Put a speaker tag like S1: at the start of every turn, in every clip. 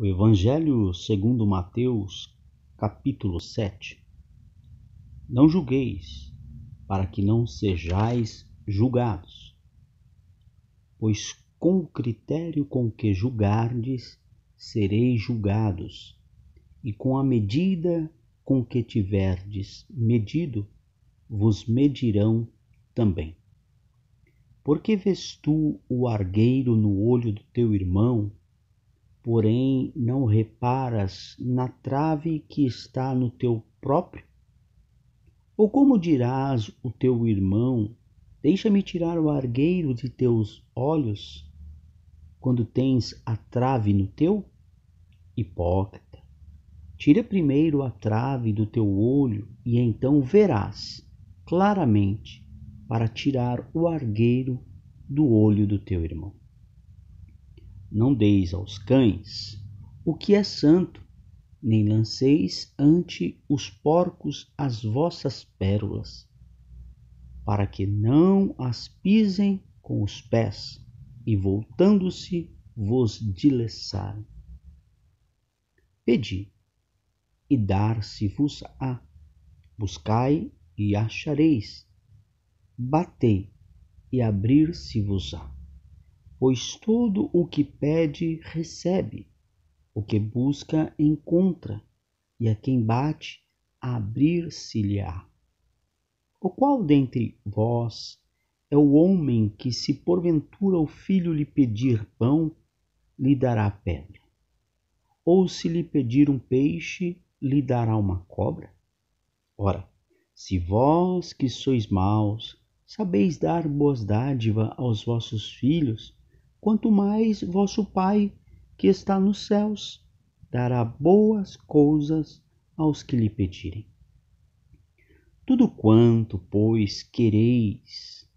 S1: O Evangelho segundo Mateus, capítulo 7. Não julgueis, para que não sejais julgados. Pois com o critério com que julgardes, sereis julgados, e com a medida com que tiverdes medido, vos medirão também. Porque vês tu o argueiro no olho do teu irmão, porém não reparas na trave que está no teu próprio? Ou como dirás o teu irmão: Deixa-me tirar o argueiro de teus olhos, quando tens a trave no teu? Hipócrita, tira primeiro a trave do teu olho e então verás claramente para tirar o argueiro do olho do teu irmão. Não deis aos cães o que é santo, nem lanceis ante os porcos as vossas pérolas, para que não as pisem com os pés e, voltando-se, vos dilessarem. Pedi, e dar-se-vos-á. Buscai, e achareis. Batei, e abrir-se-vos-á pois todo o que pede recebe, o que busca encontra, e a quem bate abrir-se-lhe-á. O qual dentre vós é o homem que, se porventura o filho lhe pedir pão, lhe dará pedra? Ou se lhe pedir um peixe, lhe dará uma cobra? Ora, se vós que sois maus, sabeis dar boas dádivas aos vossos filhos, quanto mais vosso Pai que está nos céus dará boas coisas aos que lhe pedirem. Tudo quanto, pois, quereis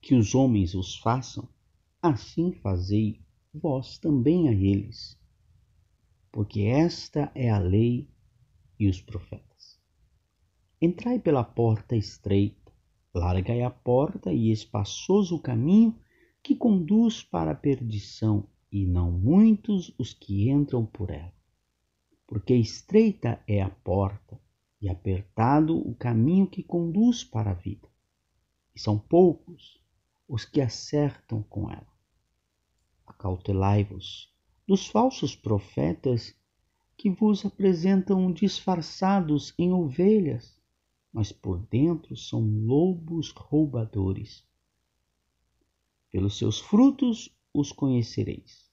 S1: que os homens os façam, assim fazei vós também a eles, porque esta é a lei e os profetas. Entrai pela porta estreita, largai a porta e espaçoso o caminho que conduz para a perdição, e não muitos os que entram por ela. Porque estreita é a porta e apertado o caminho que conduz para a vida, e são poucos os que acertam com ela. Acautelai-vos dos falsos profetas que vos apresentam disfarçados em ovelhas, mas por dentro são lobos roubadores pelos seus frutos os conhecereis.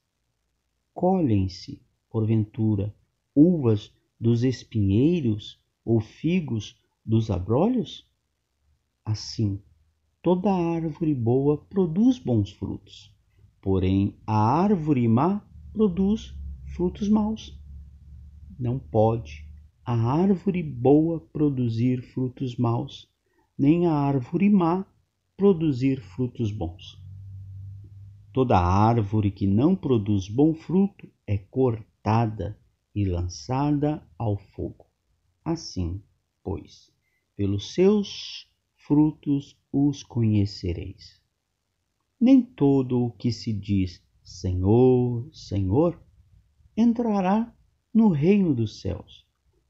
S1: Colhem-se, porventura, uvas dos espinheiros ou figos dos abrolhos? Assim, toda árvore boa produz bons frutos, porém a árvore má produz frutos maus. Não pode a árvore boa produzir frutos maus, nem a árvore má produzir frutos bons. Toda árvore que não produz bom fruto é cortada e lançada ao fogo. Assim, pois, pelos seus frutos os conhecereis. Nem todo o que se diz Senhor, Senhor entrará no reino dos céus,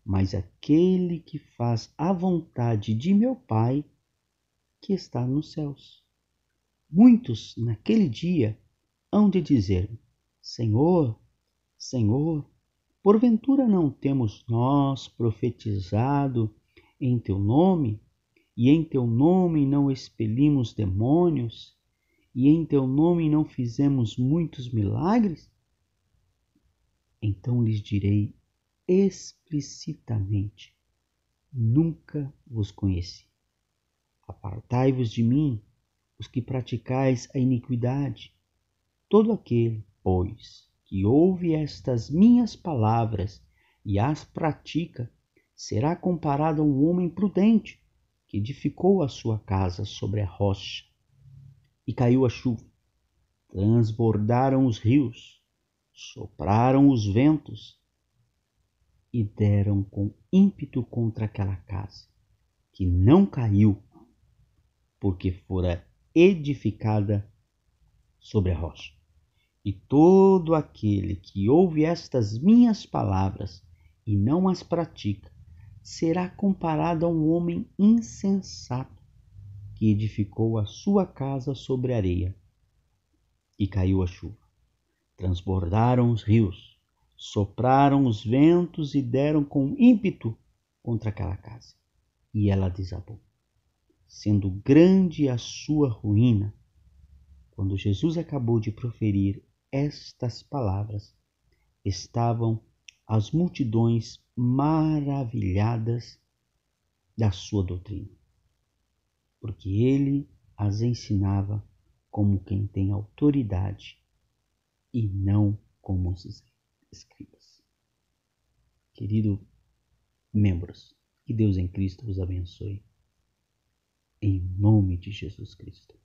S1: mas aquele que faz a vontade de meu Pai que está nos céus. Muitos naquele dia hão de dizer: Senhor, Senhor, porventura não temos nós profetizado em teu nome, e em teu nome não expelimos demônios, e em teu nome não fizemos muitos milagres? Então lhes direi explicitamente: Nunca vos conheci. Apartai-vos de mim os que praticais a iniquidade. Todo aquele, pois, que ouve estas minhas palavras e as pratica, será comparado a um homem prudente que edificou a sua casa sobre a rocha. E caiu a chuva, transbordaram os rios, sopraram os ventos e deram com ímpeto contra aquela casa, que não caiu, porque fora edificada sobre a rocha. E todo aquele que ouve estas minhas palavras e não as pratica, será comparado a um homem insensato que edificou a sua casa sobre areia. E caiu a chuva. Transbordaram os rios, sopraram os ventos e deram com ímpeto contra aquela casa. E ela desabou sendo grande a sua ruína. Quando Jesus acabou de proferir estas palavras, estavam as multidões maravilhadas da sua doutrina, porque ele as ensinava como quem tem autoridade e não como os escribas. Querido membros, que Deus em Cristo vos abençoe em nome de Jesus Cristo.